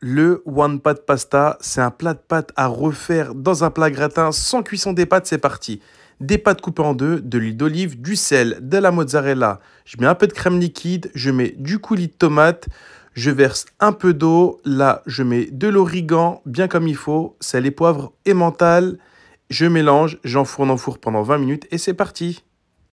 Le one pot pasta, c'est un plat de pâtes à refaire dans un plat gratin sans cuisson des pâtes, c'est parti. Des pâtes coupées en deux, de l'huile d'olive, du sel, de la mozzarella. Je mets un peu de crème liquide, je mets du coulis de tomate, je verse un peu d'eau. Là, je mets de l'origan, bien comme il faut, sel et poivre et mental. Je mélange, j'enfourne en four pendant 20 minutes et c'est parti.